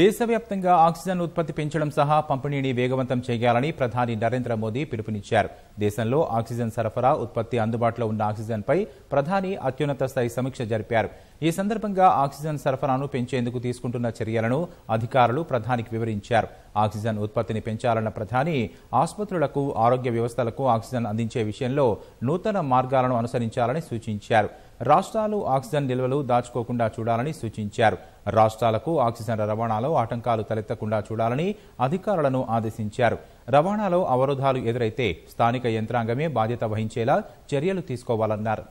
దేశవ్యాప్తంగా ఆక్సిజన్ ఉత్పత్తి పెంచడం సహా పంపిణీని వేగవంతం చేయాలని ప్రధాని నరేంద్ర మోదీ పిలుపునిచ్చారు దేశంలో ఆక్సిజన్ సరఫరా ఉత్పత్తి అందుబాటులో ఉన్న ఆక్సిజన్పై ప్రధాని అత్యున్నత స్థాయి సమీక్ష జరిపారు ఈ సందర్భంగా ఆక్సిజన్ సరఫరాను పెంచేందుకు తీసుకుంటున్న చర్యలను అధికారులు ప్రధానికి వివరించారు ఆక్సిజన్ ఉత్పత్తిని పెంచాలన్న ప్రధాని ఆసుపత్రులకు ఆరోగ్య వ్యవస్థలకు ఆక్సిజన్ అందించే విషయంలో నూతన మార్గాలను అనుసరించాలని సూచించారు రాష్ట్రాలు ఆక్సిజన్ నిల్వలు దాచుకోకుండా చూడాలని సూచించారు రాష్ట్రాలకు ఆక్సిజన్ రవాణాలో ఆటంకాలు తలెత్తకుండా చూడాలని అధికారులను ఆదేశించారు రవాణాలో అవరోధాలు ఎదురైతే స్థానిక యంత్రాంగమే బాధ్యత వహించేలా చర్యలు తీసుకోవాలన్నారు